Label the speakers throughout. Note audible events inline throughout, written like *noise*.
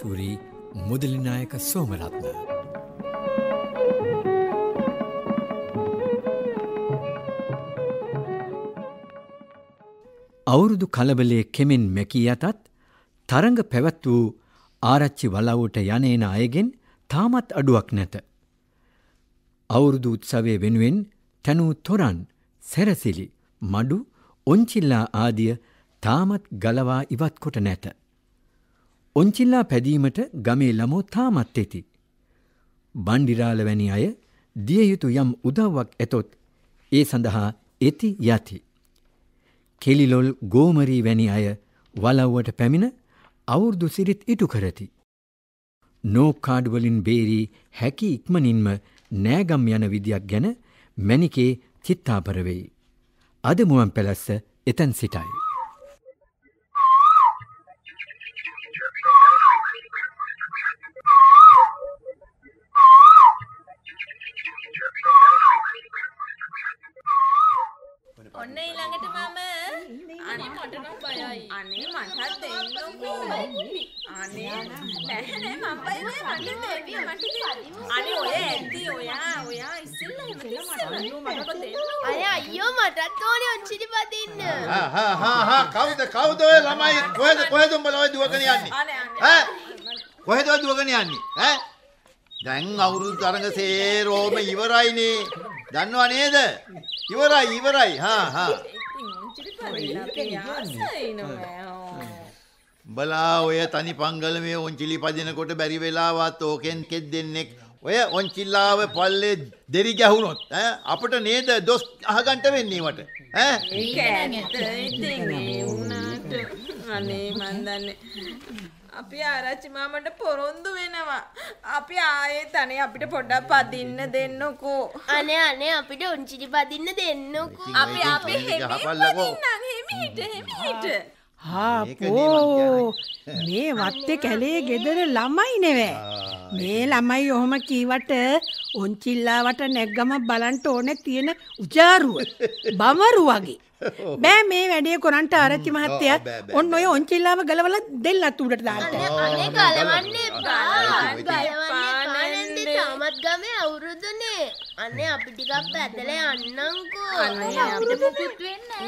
Speaker 1: ಚೂರಿ ಮೊದಲಿ ನಾಯಕ ಸೋಮರತ್ನ අවුරුදු කලබලේ කෙමෙන් මැකී යතත් තරඟ පැවැත් වූ ආරච්චි වලව්වට යනේන අයගෙන් තාමත් අඩුවක් නැත. අවුරුදු උත්සවය වෙනුවෙන් තැනූ තොරන් සැරසිලි මඩු ඔංචිල්ලා ආදිය තාමත් ගලවා ඉවත් කොට නැත. ඔංචිල්ලා පැදීමට ගමේ ළමෝ තාමත් එති. බණ්ඩිරාල වැනි අය දිය යුතු යම් උදව්වක් ඇතොත් ඒ සඳහා එති යති. කෙලිලොල් ගෝමරී වැනි අය වලව්වට පැමිණ අවුරුදු සිරිත් ඉටු කරති. නෝකාඩ්වලින් බේරී හැකි ඉක්මනින්ම නෑගම් යන විදියක් ගැන මැනිකේ චිත්තාපරවෙයි. අදමුවන් පැලස්ස එතැන් සිටයි.
Speaker 2: ඔන්න ඊළඟට මම
Speaker 3: අනේ මට නම් බයයි. අනේ මටත් දෙන්නකෝ. අනේ නැහැ නෑ මම බය නෑ මට දෙවි මට දෙවි. අනේ ඔය ඇද්දි ඔයා
Speaker 2: ඔයා ඉස්සෙල්ලා එහෙම
Speaker 3: කිව්වා
Speaker 4: මට
Speaker 2: මට දෙන්න. අනේ අයියෝ මටත් ඕනේ ඔච්චිලි බදින්න. හා හා හා හා
Speaker 4: කවුද කවුද ඔය ළමයි කොහෙද කොහෙද උඹලා ඔය දුවගෙන යන්නේ? ඈ කොහෙද ඔය දුවගෙන යන්නේ? ඈ දැන් අවුරුදු තරඟ සේරෝම ඉවරයිනේ. දන්නව නේද? ඉවරයි ඉවරයි හා හා බලා ඔය තනි පංගල මේ ඔංචිලි පදිනකොට බැරි වෙලාවත් ඕකෙන් කෙත් දෙන්නෙක් ඔය ඔංචිල්ලාව පල්ලේ දෙරි ගැහුණොත් අපට නේද දොස් අහගන්ට වෙන්නේවට ඈ ඒක ඇත්ත
Speaker 3: ඉතින් ඒ
Speaker 4: වුණාට
Speaker 2: අනේ මන් දන්නේ අපි ආරච්චි මාමට පොරොන්දු වෙනවා. අපි ආයේ තනේ අපිට පොඩ්ඩක් පදින්න දෙන්නකෝ. අනේ අනේ අපිට උන්චිලි පදින්න දෙන්නකෝ. අපි අපි හෙමින් පදින්නම් හෙමිට හෙමිට.
Speaker 5: හාපෝ මේ වත්තේ කැලේ ගෙදර ළමයි නෙවේ. මේ ළමයි ඔහොම කීවට උන්චිල්ලාවට නැග්ගම බලන්ට ඕනේ තියෙන උජාරුව. බමරු වගේ. බෑ මේ වැඩේ කොරන්ට ආරච්චි මහත්තයත් ඔන්න ඔය ඔංචිල්ලාව ගලවලා දෙල්ලත් උඩට දාන්න. අනේ ගලවන්නේ
Speaker 2: බෑ. අපත් ගමේ අවුරුදුනේ අනේ අපි ටිකක් පැදලා යන්නම්කෝ අනේ අපිට මොකුත් වෙන්නේ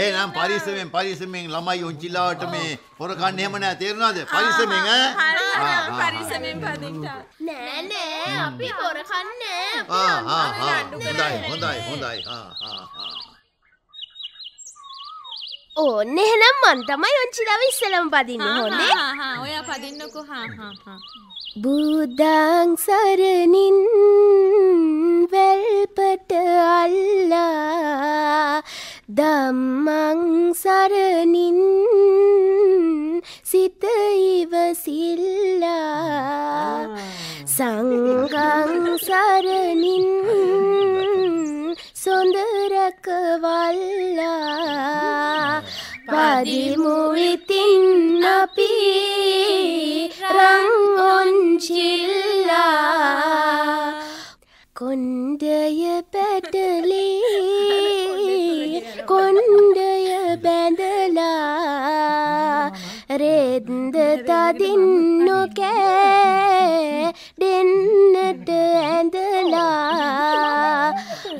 Speaker 4: එහෙනම් පරිස්සමෙන් පරිස්සමෙන් ළමයි උන්චිලාවට මේ හොරකන්න එහෙම නෑ තේරුණාද පරිස්සමෙන් ඈ පරිස්සමෙන් පදින්න
Speaker 2: නෑ නෑ අපි හොරකන්නේ අපි හොඳයි හොඳයි හොඳයි
Speaker 4: හා හා හා
Speaker 2: ඕන්න එහෙනම් මන් තමයි ඔංචිලාව ඉස්සලම් පදින්න හොඳේ
Speaker 3: ඔයා පදින්නකු
Speaker 6: හා හා හා
Speaker 2: බුද්ධං සරණින් වැල්පට අල්ලා ධම්මං සරණින් සිත ඉවසිල්ලා පුංචිල්ලා කොන්්ඩය පැටලේ කොන්්ඩය බැඳලා රෙද්ද තදින් නොකෑ දෙන්නට ඇඳලා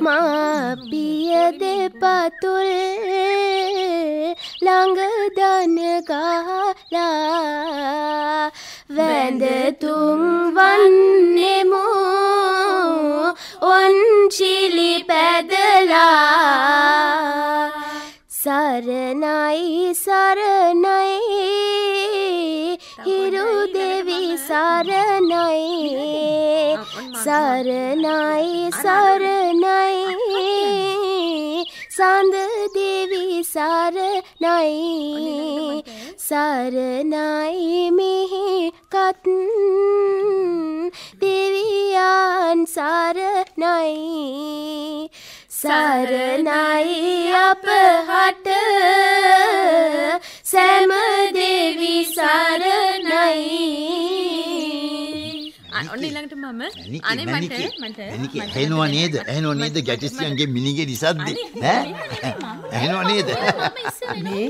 Speaker 2: මාපිය දෙපතුල් ළඟදන ගහලා වැඳතුම් වන්නෙමෝ ඔන් චිලි පැදලා සරණයි සරණයි හිරු දෙවි සරණයි සරණයි සරණයි සඳ දෙවි සරණයි සරණයි මෙහි දුකත් දෙවියන් සරණයි සරණයි අප හට සෑම දෙවි සරණයි ඔන්න ඊළඟට මම අනේ මට මට ඇහෙනවා
Speaker 4: නේද ඇහෙනවා නේද ගැටිස්ටියන්ගේ මිනිගේ රිසද්ද ඈ ඇහෙනවා නේද
Speaker 5: මේ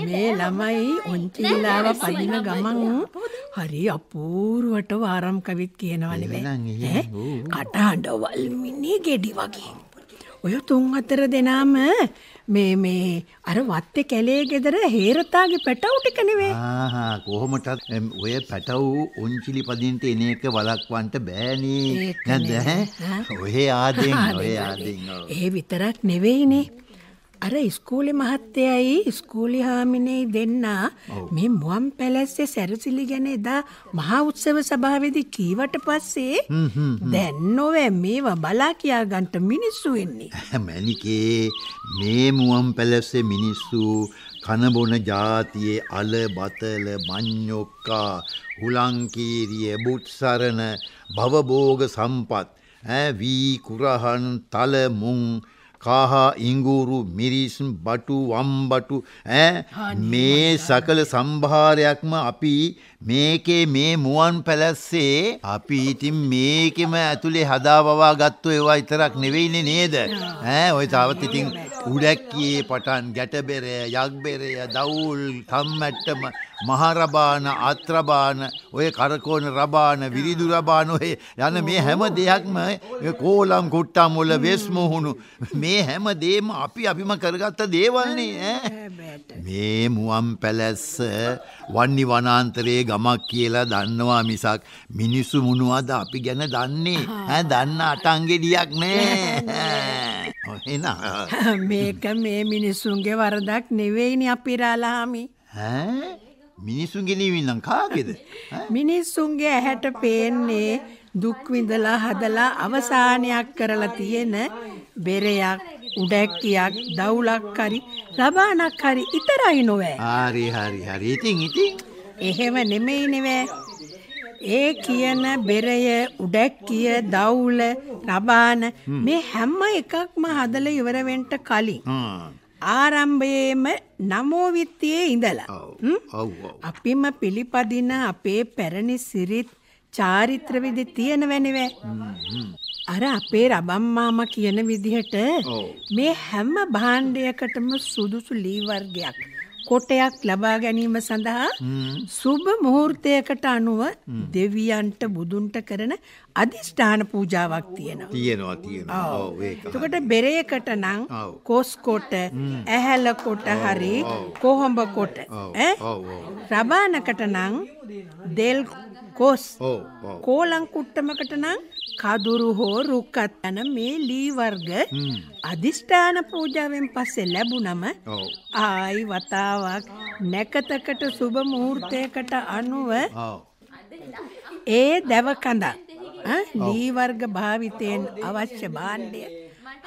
Speaker 5: මේ ළමයි ඔන්චිලාව පදින ගමන් හරි අපූරුවට වාරම් කවිත් කියනවනේ ඈ කටහඬවල් මිනිහ ගෙඩි වගේ ඔය තුන් හතර දෙනාම මේ මේ අර වත්තේ කැලේ ගෙදර හේරතාගේ පැටවු ටික
Speaker 4: නෙවෙයි ආහා කොහොමටත් ඔය පැටවු උන්චිලි පදින්ට එන එක වලක්වන්න බෑනේ නැද්ද ඔය ආදෙන් ඔය ආදෙන් ඒ
Speaker 5: විතරක් නෙවෙයිනේ අර ඉස්කූලි මහත්තයයි ඉස්කූලි හාමිනේ දෙන්නා මේ මුවම් පැලැස්සේ සැරසිලි ගැන එදා මහා උත්සව සභාවේදී කීවට පස්සේ දැන් නොවැ මේවා බලා කියාගන්ට මිනිස්සු එන්නේ.
Speaker 4: මැනිකේ මේ මුවම් පැලැස්සේ මිනිස්සු කනබොන ජාතියේ අල බතල මඤ්ඤොක්කා හුලංකීරිය බුත්සරණ භවභෝග සම්පත් ඈ වී කුරහන් තල මුං කාහා ඉංගුරු මිරිසුම් බටු වම්බටු ඈ මේ සකල සම්භාරයක්ම අපි මේකේ මේ මුවන් පැලැස්සේ අපි ඉතින් මේකෙම ඇතුලේ හදාවවා ගත්තු ඒවා විතරක් නෙවෙයිනේ නේද ඈ ඔය තාවත් ඉතින් උඩැක්කියේ පටන් ගැටබෙරය යක්බෙරය දවුල් කම්මැට්ටම මහරබාන අත්‍රබාන ඔය කරකෝන රබාන විරිදු රබාන ඔය යන මේ හැම දෙයක්ම කෝලම් කුට්ටා මුල වෙස් මුහුණු මේ හැම දේම අපි අපිම කරගත්ත දේවල්නේ මේ මුවන් පැලැස්ස වන්නි වනාන්තරයේ ගමක් කියලා දන්නවා මිසක් මිනිස්සු මොනවද අපි ගැන දන්නේ ඈ දන්න අටංගෙඩියක් නෑ එහෙනම්
Speaker 5: මේක මේ මිනිස්සුන්ගේ වරදක් නෙවෙයිනේ අපිරාලාමි
Speaker 4: ඈ මිනිසුන්ගේ නිවින්නම් කාගේද?
Speaker 5: *laughs* මිනිසුන්ගේ ඇහැට පේන්නේ දුක් විඳලා හදලා අවසානයක් කරලා තියෙන බෙරයක්, උඩැක්කියක්, දවුලක් හරි, ලබානක් හරි ඉතරයි නොවේ.
Speaker 4: හරි හරි හරි. ඉතින්
Speaker 5: ඉතින් එහෙම නෙමෙයි නෙවේ. ඒ කියන බෙරය උඩැක්කිය දවුල ලබාන මේ හැම එකක්ම හදලා ඉවර වෙන්න කලින් ආරම්භයේම නමෝවිත්තියේ ඉඳලා. අපිම පිළිපදින අපේ පැරණි සිරිත් චාරිත්‍ර විදි තියෙන වෙනවේ. අර අපේ රබම් මාමා කියන විදිහට මේ හැම භාණ්ඩයකටම සුදුසු ලී වර්ගයක් කොටයක් ලබා ගැනීම සඳහා සුබ මුහූර්තයකට අනුව දෙවියන්ට බුදුන්ට කරන අධිෂ්ඨාන පූජාවක් තියෙනවා.
Speaker 4: තියෙනවා තියෙනවා. ඔව් ඒක. එතකොට
Speaker 5: බෙරේකට නම් කොස් කොට, ඇහැල කොට හරි කොහොඹ කොට ඈ රබානකට නම් දෙල් කොස්. ඔව්. කෝලං කුට්ටමකට නම් කදුරු හෝ රුක්කත් යන මේ ලී වර්ග අදිෂ්ඨාන පූජාවෙන් පස්සේ ලැබුණම ආයි වතාවක් නැකතකට සුබ මුහූර්තයකට අනුව ඒ දැව කඳක් ලී වර්ග භාවිතයෙන් අවශ්‍ය භාණ්ඩය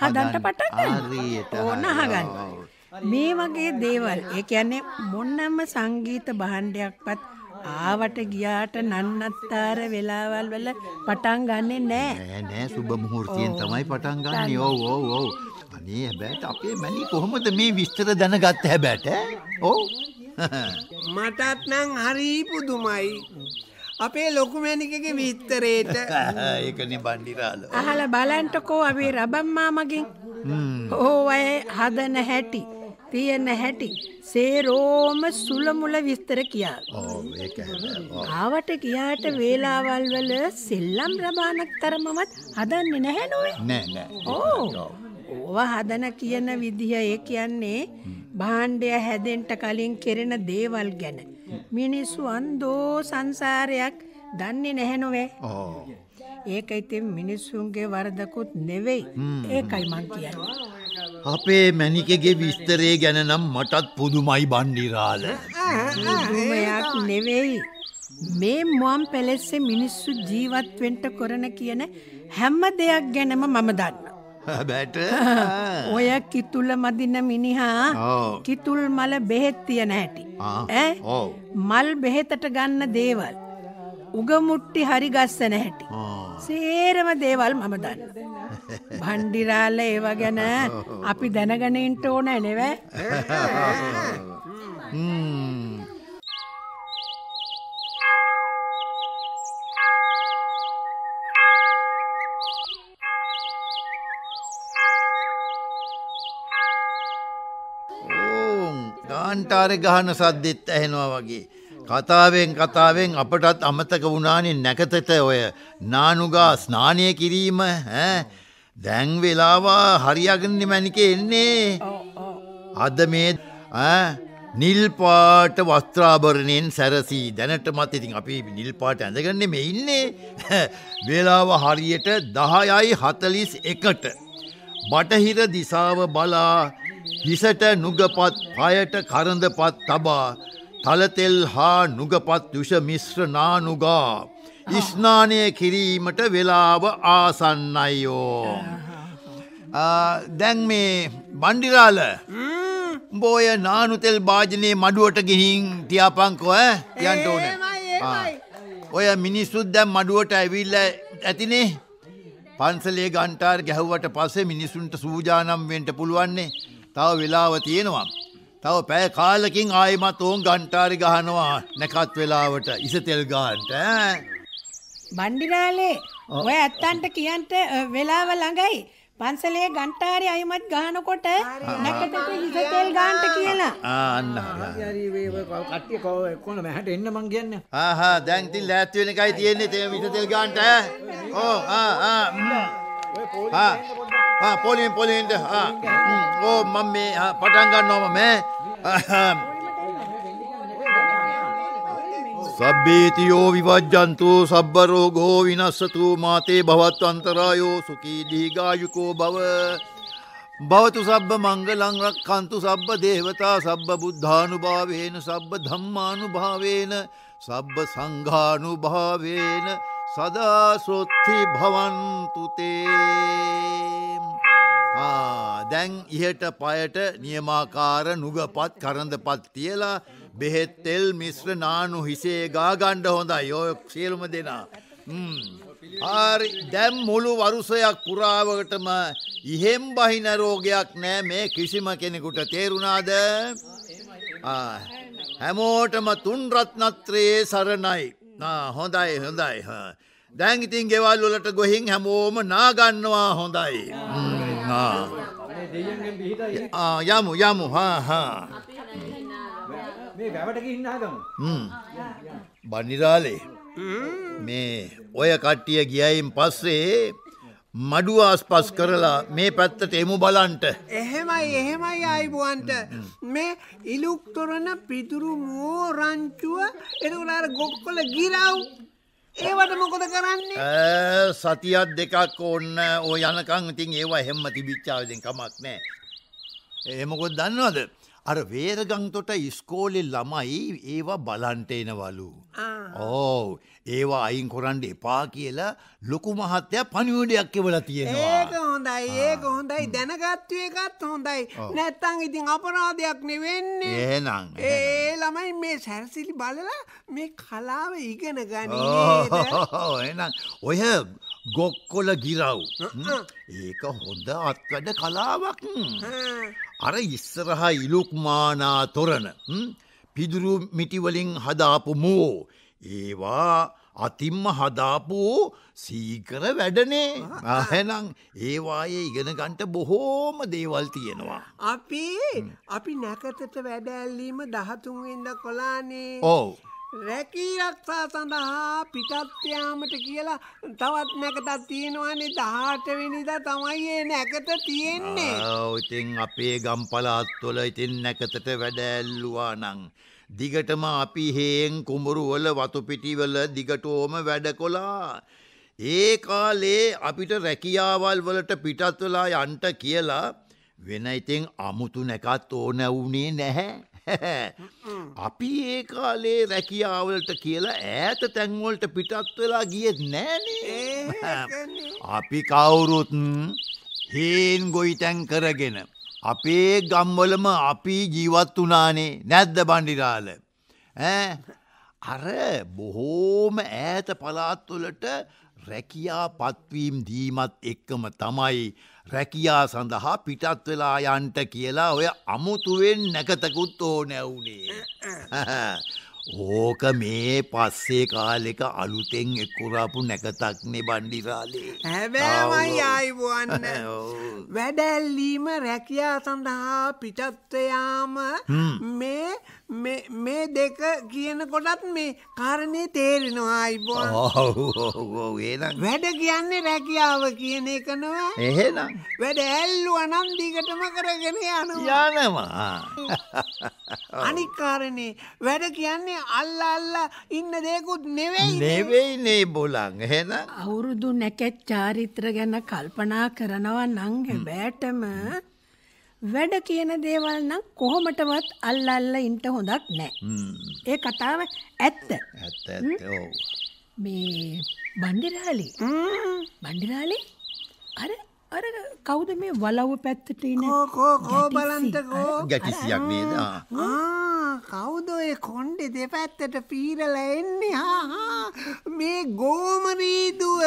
Speaker 5: හදන්න පටන්
Speaker 4: ගන්න ඕන අහගන්න
Speaker 5: මේ වගේ දේවල් ඒ කියන්නේ මොනම සංගීත භාණ්ඩයක්වත් ආවට ගියාට නන්නත්තර වෙලාවල් වල පටන් ගන්නෙ නෑ.
Speaker 4: නෑ නෑ සුබ මුහුර්තයෙන් තමයි පටන් ගන්නෙ. ඔව් ඔව් ඔව්. අනේ හැබැයි අපේ මැලි කොහොමද මේ විස්තර දැනගත්තේ හැබැයි? ඔව්. *laughs*
Speaker 6: මටත් නම් හරි පුදුමයි.
Speaker 5: අපේ ලොකු මැනිකගේ විස්තරේට
Speaker 4: *laughs* ඒකනේ බණ්ඩිරාල.
Speaker 5: අහලා බලන්නකෝ අපේ රබම් මාමගෙන්. ඕ අය හදන හැටි. තියෙන හැටි සේරෝම සුලමුල විස්තර කියා. ඔව් ඒක ආවට ගියාට වේලාවල් වල සෙල්ලම් රබානක් තරමවත් හදන්නේ නැහැ නෝයි.
Speaker 1: නෑ නෑ. ඔව්.
Speaker 5: ඔව හදන කියන විදිහ ඒ කියන්නේ භාණ්ඩය හැදෙන්න කලින් කෙරෙන දේවල් ගැන. මිනිස්සු අන්දෝ සංසාරයක් දන්නේ නැහැ නෝවේ.
Speaker 4: ඔව්.
Speaker 5: ඒක ඉතින් මිනිස්සුන්ගේ වරදකුත් නෙවෙයි. ඒකයි මං කියන්නේ.
Speaker 4: අපේ මැනිකගේ විස්තරේ ගැන නම් මටත් පුදුමයි බණ්ඩිරාල.
Speaker 5: පුදුමයක් නෙවෙයි. මේ මුවන් පැලෙස්සේ මිනිස්සු ජීවත් වෙන්න කරන කියන හැම දෙයක් ගැනම මම දන්නවා. බැට *laughs* ඔය කිතුල මදින මිනිහා කිතුල් මල බෙහෙත් තියන හැටි. ඈ මල් බෙහෙතට ගන්න දේවල්. උගමුට්ටි හරි ගස්සන හැටි. සේරම දේවල් මම දන්නවා. බණ්ඩිරාල ඒව ගැන අපි දැනගනින්ට ඕන නෙව
Speaker 4: ගාන්ටාරෙ ගහන සද්දෙත් ඇහෙනවා වගේ. කතාවෙන් කතාවෙන් අපටත් අමතක වුණානේ නැකතට ඔය නානුගා ස්නානය කිරීම ඈ දැන් වෙලාවා හරියගන්න මැනික එන්නේ අද මේ නිල්පාට වස්ත්‍රාභරණයෙන් සැරසී දැනට මත් ඉතින් අපි නිල්පාට ඇඳගන්න මේ ඉන්නේ *laughs* වෙලාව හරියට දහයයි හතලිස් එකට බටහිර දිසාව බලා හිසට නුගපත් පයට කරඳපත් තබා තලතෙල් හා නුගපත් යුෂ මිශ්‍ර නානුගා ඉස්නානය *laughs* කිරීමට වෙලාව ආසන්නයිෝ. දැන් මේ බණ්ඩිරාල බෝය නානුතෙල් භාජනය මඩුවට ගිහින් තියාපංකො යන්ට ඕන ඔය මිනිස්සුත් දැම් මඩුවට ඇවිල්ල ඇතිනේ පන්සලේ ගන්ටාර් ගැහ්වට පස්සේ මිනිසුන්ට සූජානම් වෙන්ට පුළුවන්නේ තව වෙලාව තියෙනවා. තව පැය කාලකින් ආයමත් ඔවුන් ගන්ටාරි ගහනවා නැකත් වෙලාවට ඉසතෙල් ගාන්ට. බණ්ඩිරාලේ ඔය ඇත්තන්ට කියන්ට වෙලාව ළඟයි.
Speaker 5: පන්සලේ ගන්ටාරි අයිමත් ගානකොට නැකතට හිස තෙල් ගාන්ට කියලා.
Speaker 4: ආ අන්න හරි. හරි වේ කට්ටිය කව කොන මහට එන්න මං කියන්නේ. ආහා දැන් ඉතින් ලෑත් වෙන එකයි තියෙන්නේ තේ හිස තෙල් ගාන්ට ඈ. ඕ ආ ආ. ඔය පොලිස් ආ පොලියෙන් පොලියෙන් ආ. ඕ මම මේ පටන් ගන්නවා මම. සබ්බේතියෝ විවජ්ජන්තෝ සබ්බරෝගෝ විනස්සතු මාතේ භවත් අන්තරායෝ සුකී දීගායුකෝ බව භවතු සබ්බ මංගලංරක් කන්තු සබ්බ දේවතා සබ්බ බුද්ධානුභාවේන සබ්බ ධම්මානුභාවේන සබ්බ සංඝානුභාවේන සදා සොත්ති භවන්තුතේ දැන් ඉහට පයට නියමාකාර නුගපත් කරඳ පත් තියලා බෙහෙත් තෙල් මිශ්‍ර නානු හිසේ ගා ගණ්ඩ හොඳයි ඔය සියලුම දෙනා. හරි දැම් මුළු වරුසයක් පුරාවකටම ඉහෙම් බහින රෝගයක් නෑ මේ කිසිම කෙනෙකුට තේරුණාද හැමෝටම තුන්රත්නත්‍රයේ සරණයි හොඳයි හොඳයි දැංගිතින් ගෙවල් වලට ගොහින් හැමෝම නාගන්නවා හොඳයි යමු යමු හා හා.
Speaker 1: මේ වැවට ගිහින්
Speaker 4: ආගමු. බනිරාලේ මේ ඔය කට්ටිය ගියයින් පස්සේ මඩුව ආස්පස් කරලා මේ පැත්තට එමු බලන්ට.
Speaker 6: එහෙමයි එහෙමයි අයිබුවන්ට මේ ඉලුක්තොරන පිදුරු මෝ රංචුව එතකොට අර ගොක්කොල ගිරව් ඒවට මොකද කරන්නේ?
Speaker 4: සතියක් දෙකක් ඕන්න ඔය යනකම් ඉතින් ඒවා හැම්ම තිබිච්චාවෙන් කමක් නැහැ. ඒ මොකද දන්නවද? අර වේරගංතොට ඉස්කෝලෙ ළමයි ඒවා බලන්ටේනවලු. ඕ ඒවා අයින් කොරන්ඩ එපා කියලා ලොකු මහත්තය පනිවඩයක් එවල තියෙනවා. ඒක
Speaker 6: හොඳයි ඒක හොඳයි දැනගත්ව එකත් හොඳයි නැත්තං ඉතින් අපරාධයක් නෙවෙන්නේ ඒනම් ඒ ළමයි මේ සැරසිලි බලලා මේ කලාව ඉගෙන ගනි
Speaker 4: *laughs* එනම් ඔය ගොක්කොල ගිරව් ඒක හොඳ අත්වැඩ කලාවක් අර ඉස්සරහා ඉලුක්මානා තොරණ පිදුරු මිටිවලින් හදාපු මෝ ඒවා අතිම්ම හදාපෝ සීකර වැඩනේ අහැනම් ඒවායේ ඉගෙනගන්ට බොහෝම දේවල් තියෙනවා.
Speaker 6: අපි අපි නැකතට වැඩැල්ලීම දහතුන්වෙන්ද කොලානේ ඕ රැකී රක්ෂා සඳහා පිටත් යාමට කියලා තවත් නැකතක් තියෙනවානේ 18 වෙනිදා තමයි ඒ නැකත තියෙන්නේ.
Speaker 4: ආ ඉතින් අපේ ගම්පලාත්වල ඉතින් නැකතට වැඩ ඇල්ලුවා නම් දිගටම අපි හේෙන් කුඹුරු වල වතු පිටිවල දිගටෝම වැඩ කොලා. ඒ කාලේ අපිට රැකියාවල් වලට පිටත් වෙලා යන්න කියලා වෙන ඉතින් අමුතු නැකත් ඕන වුණේ නැහැ. *laughs* අපි ඒ කාලේ රැකියාවලට කියලා ඈත තැන්වලට පිටත් වෙලා ගියෙත් නෑනේ. *laughs* අපි කවුරුත් හේන් ගොවිතැන් කරගෙන අපේ ගම්වලම අපි ජීවත් වුණානේ නැද්ද බණ්ඩිරාල. අර බොහෝම ඈත පළාත්වලට රැකියා පත්වීම් දීමත් එක්කම තමයි රැකියා සඳහා පිටත් වෙලා යන්ට කියලා ඔය අමුතුවෙන් නැකතකුත් ඕනැවුනේ. *laughs* ඕක මේ පස්සේ කාලෙක අලුතෙන් එක්කුරාපු නැකතක්නේ බණ්ඩිරාලේ. හැබැයි ආයිබුවන්න.
Speaker 6: *laughs* වැඩැල්ලීම රැකියා සඳහා පිටත්වයාම මේ මේ දෙක කියනකොටත් මේ කාරණය තේරෙනවා
Speaker 4: අයිබෝ වැඩ
Speaker 6: කියන්නේ රැකියාව කියන එක නොව එහෙනම් වැඩ ඇල්ලුව නම් දිගටම කරගෙන යනවා
Speaker 4: යනවා අනික්
Speaker 5: කාරණේ වැඩ කියන්නේ අල්ල අල්ල ඉන්න දෙයක්ුත්
Speaker 6: නෙවෙයි
Speaker 4: නෙවෙයි නේ බොලන් එහෙනම්
Speaker 5: අවුරුදු නැකත් චාරිත්‍ර ගැන කල්පනා කරනවා නම් හැබෑටම වැඩ කියන දේවල් නම් කොහොමටවත් අල්ල අල්ල ඉන්න හොඳක්
Speaker 3: නැහැ.
Speaker 5: ඒ කතාව ඇත්ත.
Speaker 3: ඇත්ත ඇත්ත. ඔව්.
Speaker 5: මේ බණ්ඩිරාලි. බණ්ඩිරාලි අර අර කවුද මේ වලව්ව පැත්තට ඉන කෝ කෝ බලන්තකෝ ගැටිසියක්
Speaker 6: නේද
Speaker 5: කවුද ඔය කොණ්ඩෙ දෙපැත්තට පීරලා එන්නේ හා
Speaker 6: හා මේ ගෝමරීදුව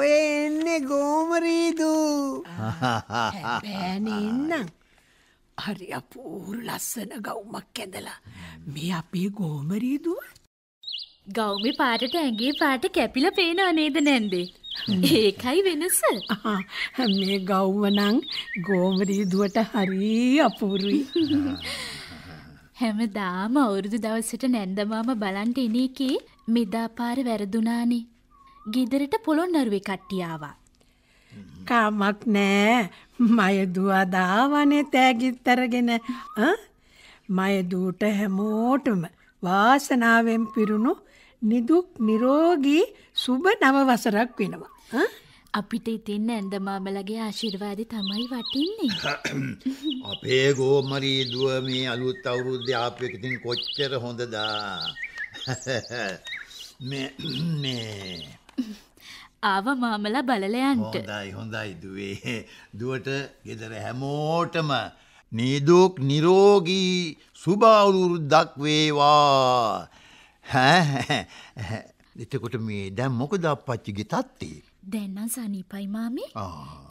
Speaker 6: ඔය එන්නේ
Speaker 5: ගෝමරීදු
Speaker 4: බෑනේ
Speaker 5: ඉන්නම් හරි අපූරු ලස්සන ගවුමක් ඇඳලා මේ අපේ ගෝමරීදුව
Speaker 3: ගෞමි පාටට ඇගේ පාට කැපිල පේනා නේද නැන්දේ *laughs* ඒකයි
Speaker 5: වෙනස. මේ ගවුම නම් ගෝමරී දුවට හරි අපූරුයි.
Speaker 3: *laughs* හැමදාම අවුරුදු දවසට නැන්දමාම බලන්ට එන එකේ මෙදාපාර වැරදුනානේ. ගෙදරට පොළොන්නරුවේ කට්ටියාවා.
Speaker 5: කාමක් නෑ මය දුවා දාවනේ තෑගිත් අරගෙන මය දූට හැමෝටම වාසනාවෙන් පිරුණු නිදුක් නිරෝගී සුබ නව වසරක් වෙනවා. අපිට ඉතින් ඇඳමාමලගේ ආශිර්වාදේ තමයි වටින්නේ.
Speaker 4: *coughs* අපේ ගෝමරී දුව මේ අලුත් අවුරුද්දේ ආපු එක ඉතින් කොච්චර හොඳද. *coughs* මේ *coughs* මේ
Speaker 3: ආව මාමලා බලලයන්ට.
Speaker 4: හොඳයි හොඳයි දුවේ. දුවට ගෙදර හැමෝටම නිදුක් නිරෝගී සුභ අවුරුද්දක් වේවා. එතකොට මේ දැන් මොකද අපච්චිගේ තත්ති?
Speaker 3: දැන් නම්
Speaker 5: සනීපයි මාමේ.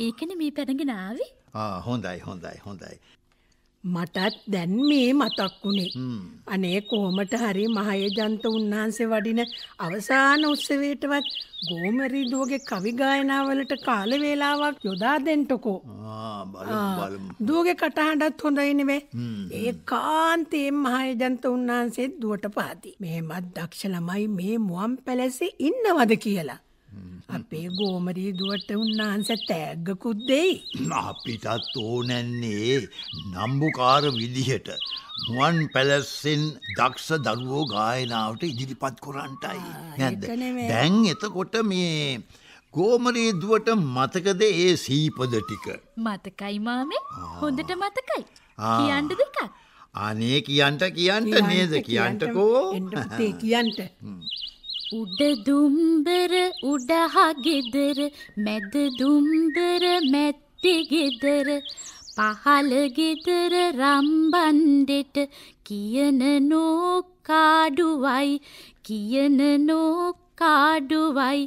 Speaker 5: ඒකනේ මේ පැනගෙන ආවේ.
Speaker 4: ආ හොඳයි හොඳයි හොඳයි.
Speaker 5: මටත් දැන් මේ මතක් වුණේ. අනේ කොහොමට හරි මහේජන්ත උන්වහන්සේ වඩින අවසාන උත්සවයටවත් ගෝමරීදුවගේ කවි ගායනාවලට කාල වේලාවක් යොදා දෙන්නකෝ. දුවගේ කටහඬත් හොඳයි නෙවේ. ඒකාන්තයෙන් මහේජන්ත උන්වහන්සේ දුවට පාති. මෙහෙමත් දක්ෂ ළමයි මේ මුවන් පැලසේ ඉන්නවද කියලා. අපේ ගෝමරී දුවට උන්නාන්ස තෑග්ගකුත් දෙයි.
Speaker 4: අපිටත් ඕනැන්නේ නම්බුකාර විදිහට මුවන් පැලස්සෙන් දක්ෂ දරුවෝ ගායනාවට ඉදිරිපත් කොරන්ටයි. නැද්ද? දැන් එතකොට මේ ගෝමරී දුවට මතකද ඒ සීපද ටික?
Speaker 3: මතකයි මාමේ. හොඳට මතකයි. කියන්න දෙකක්.
Speaker 4: අනේ කියන්ට කියන්ට නේද කියන්ටකෝ. එන්න පුතේ
Speaker 3: කියන්ට. උඩ දුම්බර උඩහගෙදර මැද දුම්බර මැත්තිගෙදර පහළ ගෙදර රම්බන්ඩෙට කියන නෝකාඩුවයි කියන නෝක කාඩුවයි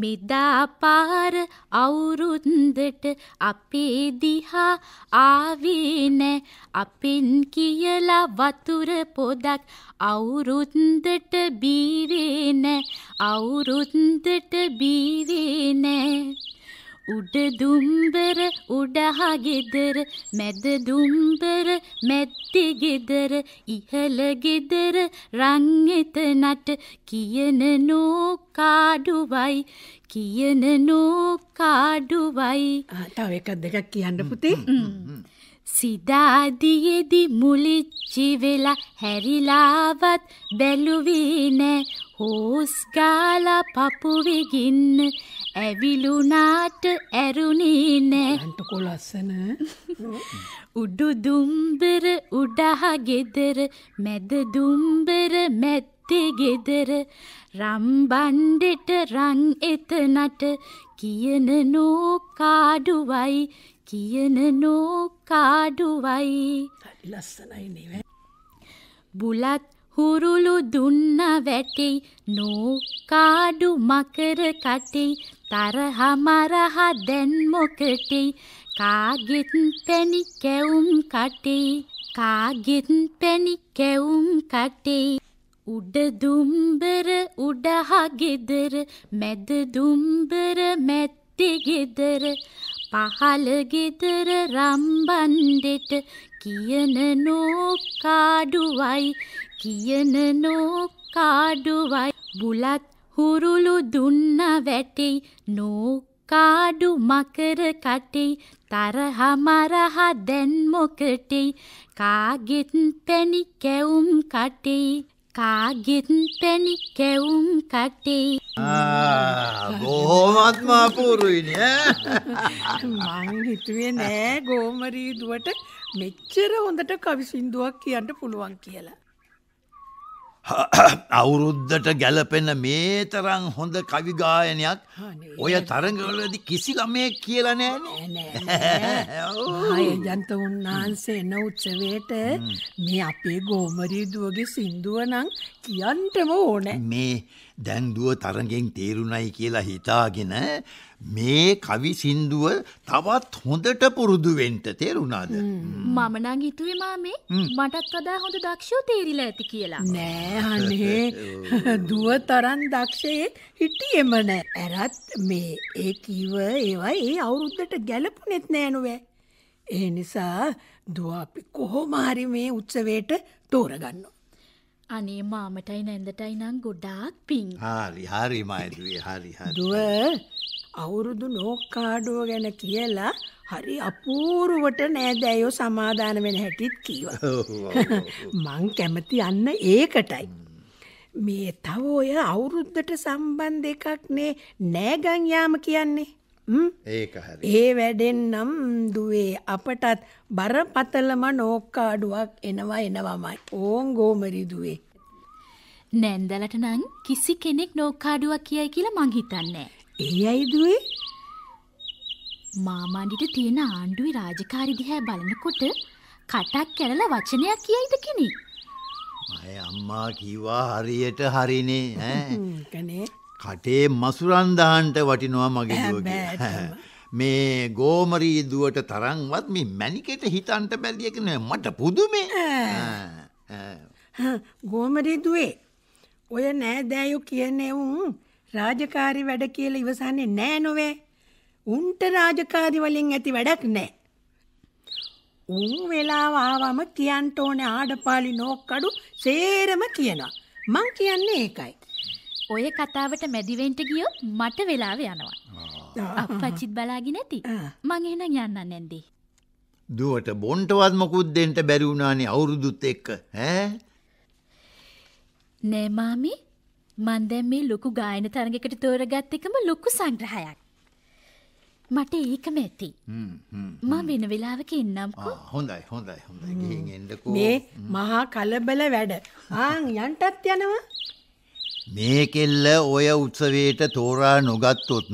Speaker 3: මෙදාපාර අවුරුන්දට අපේ දිහා ආවේ නෑ අපෙන් කියලා වතුර පොදක් අවුරුන්දට බීවේ නෑ අවුරුන්දට බීවේ නෑ උඩ දුම්බර උඩහා ගෙදර මැද දුම්බර මැද්දි ගෙදර ඉහළ ගෙදර රන් එතනට කියන නෝ කාඩුවයි කියන නෝ කාඩුවයි තව එකක් දෙකක් කියන්න පුතේ සිදාදියෙදි මුලිච්චි වෙලා හැරිලාවත් බැලුවේ නෑ හෝස් ගාලා පපු විගින්න ඇවිලුණාට ඇරුණේ නෑ අන්ටකෝ ලස්සන උඩු දුම්බර උඩහ ගෙදර මැද දුම්බර මැත්තේ ගෙදර රම්බණ්ඩෙට රන් එතනට කියන නෝ කාඩුවයි කියන නෝකාඩුවයි
Speaker 5: ලස්සනයි
Speaker 3: බුලත් හුරුළු දුන්න වැටෙයි නෝකාඩු මකර කටෙයි තරහ මරහ දැන් මොකටෙයි කාගෙත් පැණි කැවුම් කටෙයි කාගෙත් පැණි කැවුම් කටෙයි උඩ දුම්බර උඩහා ගෙදර මැද දුම්බර මැත්තේ ගෙදර පහල ගෙදර රම්බන්ඩෙට කියන නෝකාඩුවයි කියන නෝකාඩුවයි බුලත් හුරුළු දුන්න වැටෙයි නෝකාඩු මකර කටෙයි තරහ මරහ දැන් මොකටෙයි කාගෙත් පැණි කැවුම් කටෙයි කාගෙත් පැණි
Speaker 5: කැවුම් කටේ
Speaker 4: බොහොමත්ම අපූරුයින
Speaker 5: මං හිතුවේ නෑ ගෝමරී දුවට මෙච්චර හොඳට කවි සින්දුවක් කියන්න පුළුවන් කියලා
Speaker 4: *coughs* අවුරුද්ධට ගැලපෙන මේ තරම් හොඳ කවිගායනයක් ඔය තරඟවලදි කිසි ළමයෙක් කියලා නෑනේ
Speaker 5: *laughs* ජන්ත උන්වහන්සේ එන උත්සවයට මේ අපේ ගෝමරී දුවගේ සින්දුව නම් කියන්ටම ඕනේ
Speaker 4: මේ දැන් දුව තරඟෙන් තේරුණයි කියලා හිතාගෙන මේ කවි සින්දුව තවත් හොඳට පුරුදු වෙන්න තේරුණාද?
Speaker 3: මම නම් හිතුවේ මාමේ
Speaker 5: මටත් වඩා හොඳ දක්ෂෝ තේරිලා ඇති කියලා. නෑ අනේ *laughs* දුව තරම් දක්ෂයේ හිටියෙම නෑ. ඇරත් මේ ඒ කිව ඒවා ඒ අවුරුද්දට ගැලපුණෙත් නෑනුවේ. ඒ නිසා දුව අපි කොහොම හරි මේ උත්සවයට තෝරගන්නවා.
Speaker 3: අනේ මාමටයි නැන්දටයි නම්
Speaker 5: ගොඩාක් පිං.
Speaker 4: හරි හරි මයිදුවේ හරි හරි.
Speaker 5: දුව අවුරුදු නෝක්කාඩෝ ගැන කියලා හරි අපූරුවට නේද ඇයෝ සමාදාන වෙන හැටිත්
Speaker 6: කීවා.
Speaker 5: *laughs* මං කැමති අන්න ඒකටයි. මේ තව ඔය අවුරුද්දට සම්බන්ධ එකක් නේ නෑගන් යාම කියන්නේ. ඒක හරි. ඒ වැඩෙන් නම් දුවේ අපටත් බරපතලම නෝක්කාඩුවක් එනවා එනවමයි. ඕන් ගෝමරි දුවේ. නැන්දලට
Speaker 3: නම් කිසි කෙනෙක් නෝක්කාඩුවක් කියයි කියලා මං හිතන්නේ.
Speaker 5: ඒ අයිදුවේ
Speaker 3: මාමණ්ඩිට තියෙන ආණ්ඩුවේ රාජකාරි දිහා බලනකොට කටක් කැරල වචනයක් කියයිද කෙනෙක්.
Speaker 4: අය අම්මා කිව්වා හරියට හරිනේ ඈ. කනේ කටේ මසුරන් දහන්ට වටිනවා මගේ දුවගේ. මේ ගෝමරී දුවට තරම්වත් මේ මැනිකෙට හිතන්ට බැරිය කෙනේ මට පුදුමේ. ගෝමරී දුවේ ඔය
Speaker 5: නෑ දෑයෝ කියන්නේ උන් රාජකාරි වැඩ කියලා ඉවසන්නේ නෑ නොවේ. උන්ට රාජකාරි වලින් ඇති වැඩක් නෑ. උන් වෙලාව ආවම කියන්න ඕනේ ආඩපාලි නෝක්කඩු සේරම කියනවා. මං කියන්නේ ඒකයි. ඔය කතාවට මැදිවෙන්ට ගියොත් මට වෙලාව යනවා. අප්පච්චිත්
Speaker 3: බලාගෙන ඇති. මං එහෙනම් යන්න නැන්දේ.
Speaker 4: දුවට බොන්ටවත් මොකුත් දෙන්න බැරි වුණානේ අවුරුදුත් එක්ක. ඈ
Speaker 3: නෑ මාමී මන් දැන් මේ ලොකු ගායන තරඟකට තෝරගත් එකම ලොකු සංග්‍රහයක්. මට ඒකම ඇති.
Speaker 4: මම
Speaker 3: වෙන වෙලාවක ඉන්නම්කෝ.
Speaker 4: හොඳයි හොඳයි හොඳයි ගිහින් එන්නකෝ. මේ
Speaker 5: මහා කලබල වැඩ. ආන් යන්ටත් යනවා.
Speaker 4: මේ කෙල්ල ඔය උත්සවයට තෝරා නොගත්තොත්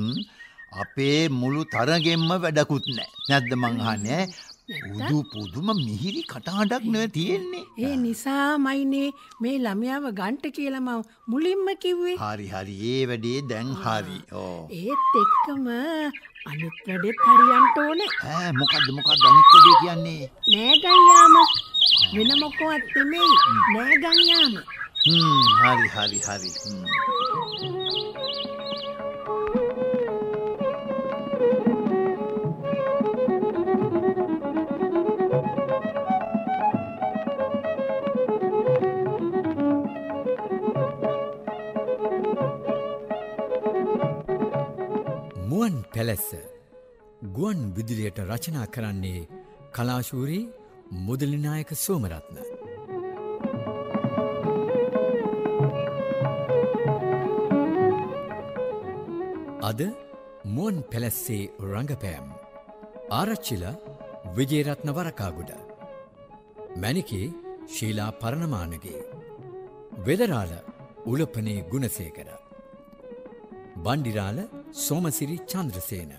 Speaker 4: අපේ මුළු තරගෙම්ම වැඩකුත් නැහැ. නැද්ද මං අහන්නේ? පුදු පුදුම මිහිරි කටහඬක් නෑ තියෙන්නේ.
Speaker 5: ඒ නිසාමයිනේ මේ ළමයාව ගන්ට කියලා මම මුලින්ම කිව්වේ.
Speaker 4: හරි හරි ඒ වැඩේ දැන් හරි. ඕ.
Speaker 5: ඒත් එක්කම අනිත් වැඩේත් හරියන්ට ඕනේ. ඈ
Speaker 4: මොකද්ද මොකද්ද අනිත් වැඩේ කියන්නේ? නෑ
Speaker 5: ගංයාම. වෙන මොකවත් නෙමෙයි. නෑ ගංයාම.
Speaker 4: හ්ම් හරි හරි හරි. හ්ම්.
Speaker 1: පැලැස්ස. ගුවන් විදිලියට රචනා කරන්නේ කලාශූරී මුදලිනායක සෝමරත්න. අද මුවන් පැලැස්සේ රඟපෑම්. ආරච්චිල විජේරත්න වරකාගුඩ. මැනිකේ ශීලා පරණමානගේ. වෙදරාල උලපනේ ගුණසේකර. බණ්ඩිරාල සෝමසිරි චන්ද්‍රසේන.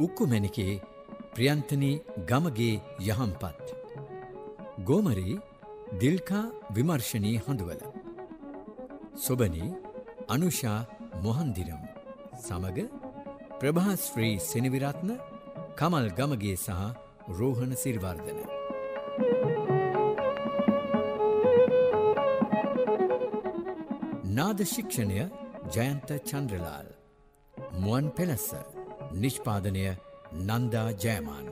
Speaker 1: උක්කුමැණිකේ ප්‍රියන්තනී ගමගේ යහම්පත්. ගෝමරී දිල්කා විමර්ශනී හඳුවල. සොබනී අනුෂා මොහන්දිරම් සමග ප්‍රභාස්ශ්‍රී සෙනවිරත්න කමල් ගමගේ සහ රෝහණ සිල්වර්ධන. නාද ශික්ෂණය ජයන්ත චන්ද්‍රලාල්. මුවන් පෙලස්ස නිෂ්පාදනය නන්දා ජයමාන